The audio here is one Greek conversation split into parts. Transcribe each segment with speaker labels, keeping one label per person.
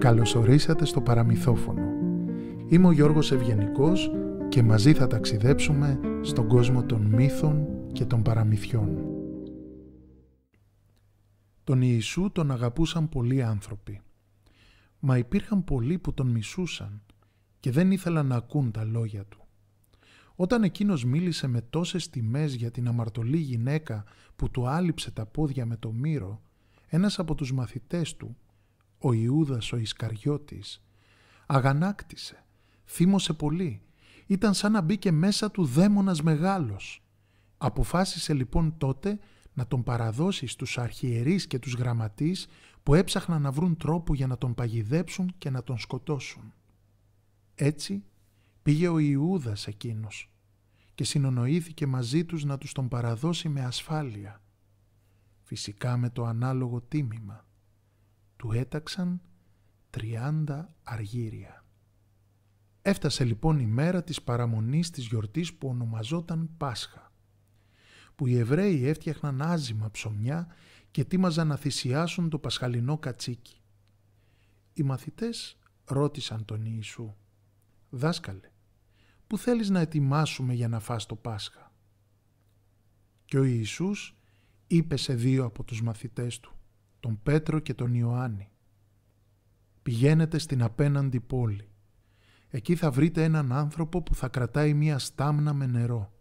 Speaker 1: Καλωσορίσατε στο παραμυθόφωνο. Είμαι ο Γιώργος Ευγενικός και μαζί θα ταξιδέψουμε στον κόσμο των μύθων και των παραμυθιών. Τον Ιησού τον αγαπούσαν πολλοί άνθρωποι. Μα υπήρχαν πολλοί που τον μισούσαν και δεν ήθελαν να ακούν τα λόγια του. Όταν εκείνος μίλησε με τόσες τιμές για την αμαρτωλή γυναίκα που του άλυψε τα πόδια με το μύρο, ένας από τους μαθητές του, ο Ιούδας ο Ισκαριώτης, αγανάκτησε, θύμωσε πολύ, ήταν σαν να μπήκε μέσα του δαίμονας μεγάλος. Αποφάσισε λοιπόν τότε να τον παραδώσει στους αρχιερείς και τους γραμματείς που έψαχναν να βρουν τρόπο για να τον παγιδέψουν και να τον σκοτώσουν. Έτσι πήγε ο Ιούδας εκείνος και συνονοήθηκε μαζί τους να τους τον παραδώσει με ασφάλεια, φυσικά με το ανάλογο τίμημα του έταξαν τριάντα αργύρια. Έφτασε λοιπόν η μέρα της παραμονής της γιορτής που ονομαζόταν Πάσχα, που οι Εβραίοι έφτιαχναν άζημα ψωμιά και τίμαζαν να θυσιάσουν το πασχαλινό κατσίκι. Οι μαθητές ρώτησαν τον Ιησού «Δάσκαλε, που θέλεις να ετοιμάσουμε για να φας το Πάσχα» και ο Ιησούς είπε σε δύο από τους μαθητές του τον Πέτρο και τον Ιωάννη. Πηγαίνετε στην απέναντι πόλη. Εκεί θα βρείτε έναν άνθρωπο που θα κρατάει μία στάμνα με νερό.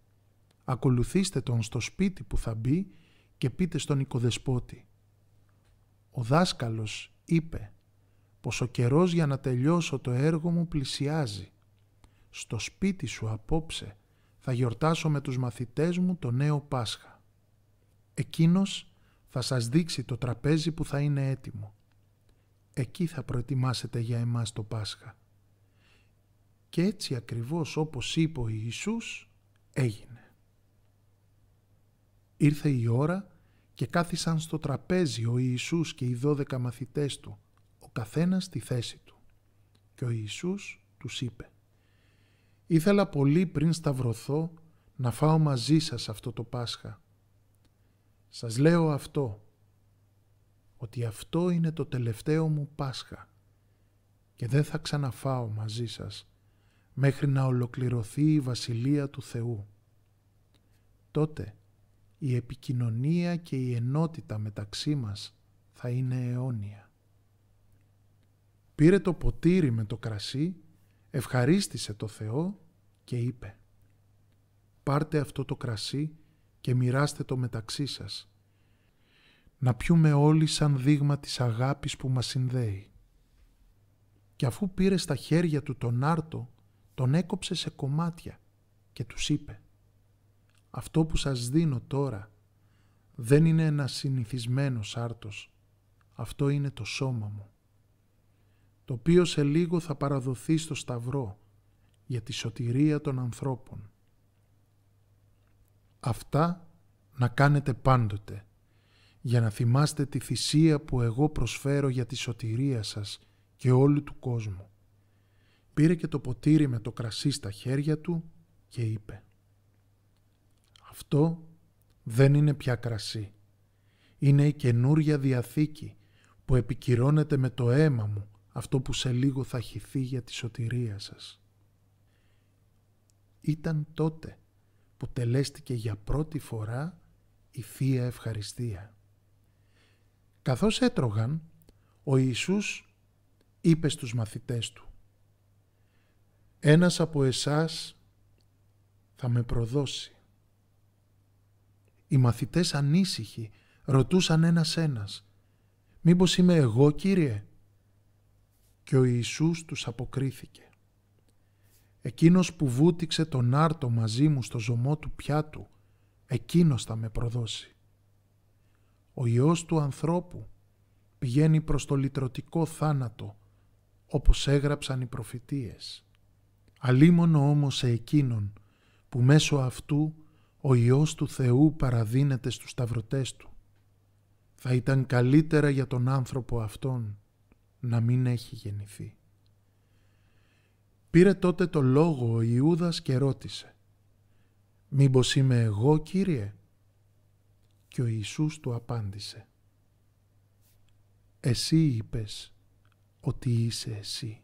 Speaker 1: Ακολουθήστε τον στο σπίτι που θα μπει και πείτε στον οικοδεσπότη. Ο δάσκαλος είπε πως ο καιρός για να τελειώσω το έργο μου πλησιάζει. Στο σπίτι σου απόψε θα γιορτάσω με τους μαθητές μου το νέο Πάσχα. Εκείνος θα σας δείξει το τραπέζι που θα είναι έτοιμο. Εκεί θα προετοιμάσετε για εμάς το Πάσχα. Και έτσι ακριβώς όπως είπε ο Ιησούς έγινε. Ήρθε η ώρα και κάθισαν στο τραπέζι ο Ιησούς και οι δώδεκα μαθητές του, ο καθένας στη θέση του. Και ο Ιησούς τους είπε «Ήθελα πολύ πριν σταυρωθώ να φάω μαζί σας αυτό το Πάσχα, σας λέω αυτό, ότι αυτό είναι το τελευταίο μου Πάσχα και δεν θα ξαναφάω μαζί σας μέχρι να ολοκληρωθεί η Βασιλεία του Θεού. Τότε η επικοινωνία και η ενότητα μεταξύ μας θα είναι αιώνια. Πήρε το ποτήρι με το κρασί, ευχαρίστησε το Θεό και είπε «Πάρτε αυτό το κρασί και μοιράστε το μεταξύ σας. Να πιούμε όλοι σαν δείγμα της αγάπης που μας συνδέει. Και αφού πήρε στα χέρια του τον άρτο, τον έκοψε σε κομμάτια και τους είπε «Αυτό που σας δίνω τώρα δεν είναι ένα συνηθισμένος άρτος, αυτό είναι το σώμα μου, το οποίο σε λίγο θα παραδοθεί στο σταυρό για τη σωτηρία των ανθρώπων. Αυτά να κάνετε πάντοτε, για να θυμάστε τη θυσία που εγώ προσφέρω για τη σωτηρία σας και όλου του κόσμου. Πήρε και το ποτήρι με το κρασί στα χέρια του και είπε «Αυτό δεν είναι πια κρασί. Είναι η καινούρια διαθήκη που επικυρώνεται με το αίμα μου αυτό που σε λίγο θα χυθεί για τη σωτηρία σας. Ήταν τότε που τελέστηκε για πρώτη φορά η Θεία Ευχαριστία. Καθώς έτρωγαν, ο Ιησούς είπε στους μαθητές του «Ένας από εσάς θα με προδώσει». Οι μαθητές ανήσυχοι ρωτούσαν ένας-ένας «Μήπως είμαι εγώ, Κύριε» και ο Ιησούς τους αποκρίθηκε. Εκείνος που βούτυξε τον άρτο μαζί μου στο ζωμό του πιάτου, εκείνος θα με προδώσει. Ο Υιός του ανθρώπου πηγαίνει προς το λυτρωτικό θάνατο, όπως έγραψαν οι προφητείες. Αλίμονο όμως σε εκείνον που μέσω αυτού ο Υιός του Θεού παραδίνεται στους σταυρωτές του. Θα ήταν καλύτερα για τον άνθρωπο αυτόν να μην έχει γεννηθεί. Πήρε τότε το λόγο ο Ιούδας και ρώτησε «Μήπως είμαι εγώ, Κύριε» και ο Ιησούς του απάντησε «Εσύ είπες ότι είσαι εσύ».